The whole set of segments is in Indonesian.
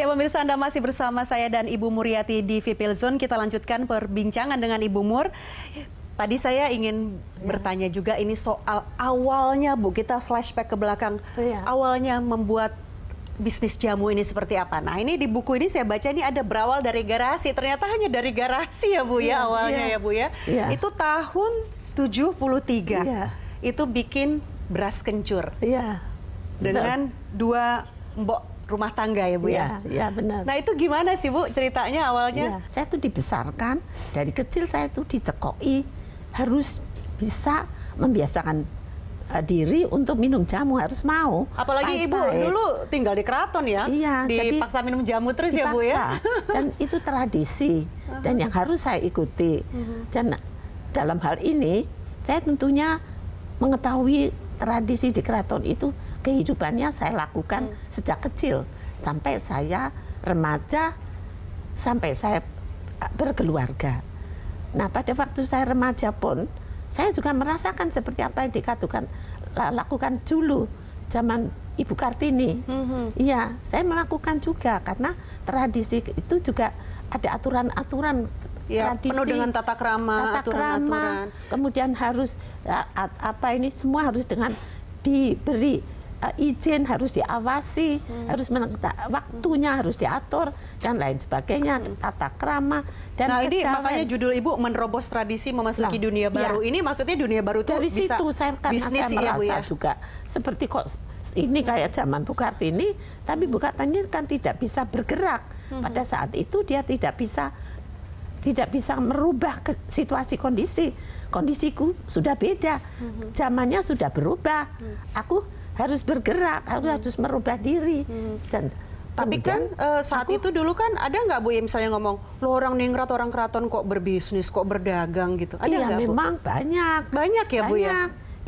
Ya pemirsa Anda masih bersama saya dan Ibu Muriati di Vipil Zone. Kita lanjutkan perbincangan dengan Ibu Mur. Tadi saya ingin ya. bertanya juga ini soal awalnya Bu, kita flashback ke belakang. Ya. Awalnya membuat bisnis jamu ini seperti apa? Nah ini di buku ini saya baca ini ada berawal dari garasi. Ternyata hanya dari garasi ya Bu ya, ya awalnya ya, ya Bu ya. ya. Itu tahun 73. Ya. Itu bikin beras kencur. Iya. Dengan dua mbok rumah tangga ya Bu ya? Iya, ya, benar. Nah itu gimana sih Bu ceritanya awalnya? Ya, saya tuh dibesarkan, dari kecil saya tuh dicekoi harus bisa membiasakan eh, diri untuk minum jamu harus mau. Apalagi baik, ibu dulu tinggal di keraton ya, iya, dipaksa jadi, minum jamu terus dipaksa. ya bu ya. Dan itu tradisi uh-huh. dan yang harus saya ikuti. Uh-huh. Dan dalam hal ini saya tentunya mengetahui tradisi di keraton itu kehidupannya saya lakukan hmm. sejak kecil sampai saya remaja sampai saya eh, berkeluarga. Nah, pada waktu saya remaja pun saya juga merasakan seperti apa yang dikatakan lakukan dulu zaman Ibu Kartini. Hmm. Iya hmm saya melakukan juga karena tradisi itu juga ada aturan-aturan ya, tradisi penuh dengan tata krama, tata aturan, kemudian harus eh, apa ini semua harus dengan diberi uh, izin harus diawasi, hmm. harus menentak, waktunya harus diatur dan lain sebagainya, hmm. tata krama dan Nah, ini makanya judul Ibu menerobos tradisi memasuki nah, dunia iya. baru. Ya. Ini maksudnya dunia baru itu bisa situ saya bisnis saya merasa ya, Bu, ya? juga seperti kok ini kayak zaman Bukartini, ini, tapi ini kan tidak bisa bergerak. Hmm. Pada saat itu dia tidak bisa tidak bisa merubah ke situasi kondisi. Kondisiku sudah beda. Hmm. Zamannya sudah berubah. Aku harus bergerak, harus hmm. harus merubah diri hmm. dan tapi kan uh, saat aku, itu dulu kan ada nggak Bu ya misalnya ngomong, lo orang ningrat, orang keraton kok berbisnis, kok berdagang gitu. Ada iya, gak, memang Bu? banyak. Banyak ya banyak. Bu ya?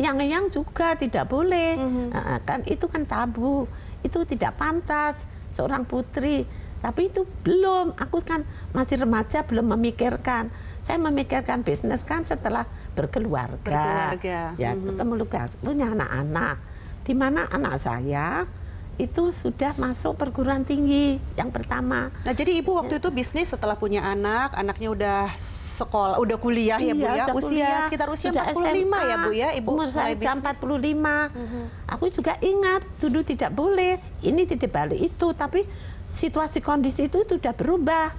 Yang-yang juga tidak boleh. -hmm. nah, kan itu kan tabu. Itu tidak pantas seorang putri. Tapi itu belum, aku kan masih remaja belum memikirkan. Saya memikirkan bisnis kan setelah berkeluarga. Berkeluarga. Ya, mm -hmm. punya anak-anak di mana anak saya itu sudah masuk perguruan tinggi yang pertama. Nah, jadi ibu waktu itu bisnis setelah punya anak, anaknya udah sekolah, udah kuliah ya Bu iya, ya. Usia sekitar usia 45 SMA, ya Bu ya, Ibu umur saya sudah 45. Uh -huh. Aku juga ingat dulu tidak boleh, ini tidak balik itu, tapi situasi kondisi itu sudah berubah.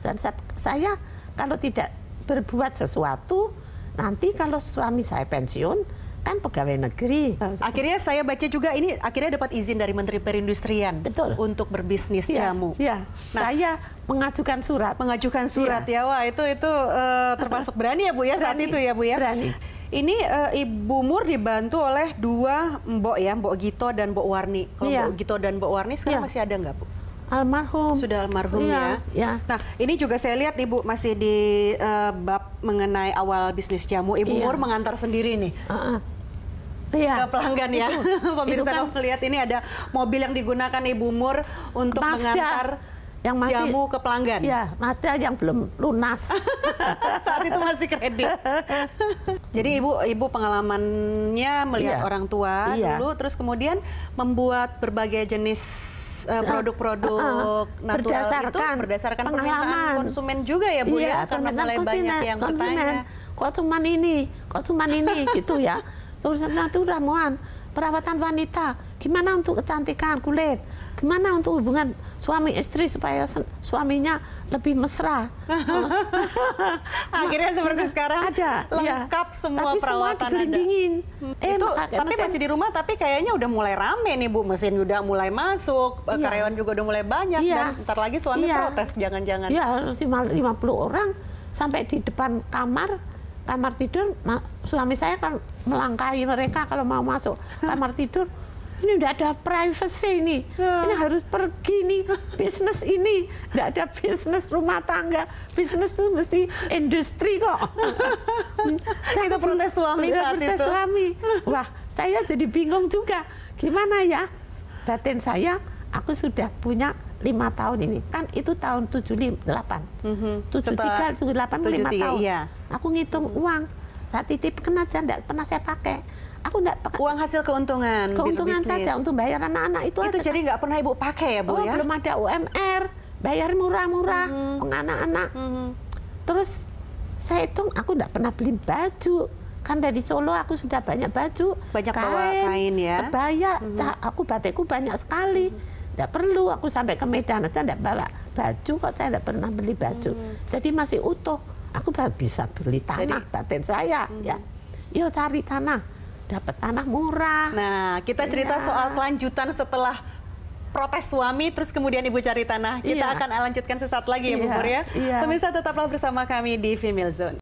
Dan saya kalau tidak berbuat sesuatu, nanti kalau suami saya pensiun, kan pegawai negeri. Akhirnya saya baca juga ini akhirnya dapat izin dari Menteri Perindustrian Betul. untuk berbisnis ya, jamu. Iya. Nah, saya mengajukan surat. Mengajukan surat ya, ya. wah itu itu uh, termasuk berani ya Bu ya berani. saat itu ya Bu ya. Berani. Ini uh, Ibu Mur dibantu oleh dua Mbok ya, Mbok Gito dan Mbok Warni. Kalau ya. Mbok Gito dan Mbok Warni sekarang ya. masih ada nggak Bu? Almarhum. Sudah almarhum iya, ya, ya. ya. Nah, ini juga saya lihat Ibu masih di uh, bab mengenai awal bisnis jamu, Ibu iya. Mur mengantar sendiri nih. Uh -uh. Iya. Ke pelanggan ya. Itu, Pemirsa itu kan, melihat ini ada mobil yang digunakan Ibu Mur untuk mengantar yang masih jamu ke pelanggan. Iya, masih yang belum lunas. Saat itu masih kredit. Jadi ibu ibu pengalamannya melihat iya. orang tua iya. dulu terus kemudian membuat berbagai jenis e, produk-produk uh, uh, uh, natural berdasarkan itu berdasarkan pengalaman. konsumen juga ya Bu ya, iya, ya karena mulai konsumen, banyak yang konsumen, bertanya. cuma ini, cuma ini gitu ya. Terus natural ramuan perawatan wanita, gimana untuk kecantikan kulit? gimana untuk hubungan suami istri supaya suaminya lebih mesra. Akhirnya seperti sekarang ada iya. lengkap ya. semua tapi perawatan semua ada. Hmm. Eh, itu tapi mesin. masih di rumah tapi kayaknya udah mulai rame nih Bu, mesin udah mulai masuk, ya. karyawan juga udah mulai banyak ya. dan sebentar lagi suami ya. protes jangan-jangan. Iya, 50 orang sampai di depan kamar kamar tidur suami saya kan melangkahi mereka kalau mau masuk kamar tidur ini udah ada privacy ini, ya. ini harus pergi nih, bisnis ini, tidak ada bisnis rumah tangga, bisnis tuh mesti industri kok. kita protes suami iya, saat protes itu. suami. Wah, saya jadi bingung juga, gimana ya batin saya, aku sudah punya lima tahun ini kan itu tahun tujuh delapan mhm. tujuh tiga tujuh delapan lima tahun iya. aku ngitung uang saya titip kan aja enggak pernah saya pakai aku enggak uang hasil keuntungan keuntungan saja untuk bayar anak-anak itu itu aja. jadi nggak pernah ibu pakai ya bu oh, ya belum ada UMR bayar murah-murah hmm. untuk anak-anak -hmm. terus saya hitung aku enggak pernah beli baju kan dari Solo aku sudah banyak baju banyak kain, bawa kain ya kebaya -hmm. aku batikku banyak sekali -hmm. Tidak perlu aku sampai ke Medan saya tidak bawa baju kok saya tidak pernah beli baju. hmm. Jadi masih utuh. Aku bisa beli tanah Jadi, batin saya hmm. ya. Yuk cari tanah dapat tanah murah. Nah, kita cerita ya. soal kelanjutan setelah protes suami, terus kemudian ibu cari tanah. Kita ya. akan lanjutkan sesaat lagi ya, ya Bu iya. Pur ya. Iya. Pemirsa tetaplah bersama kami di Female Zone.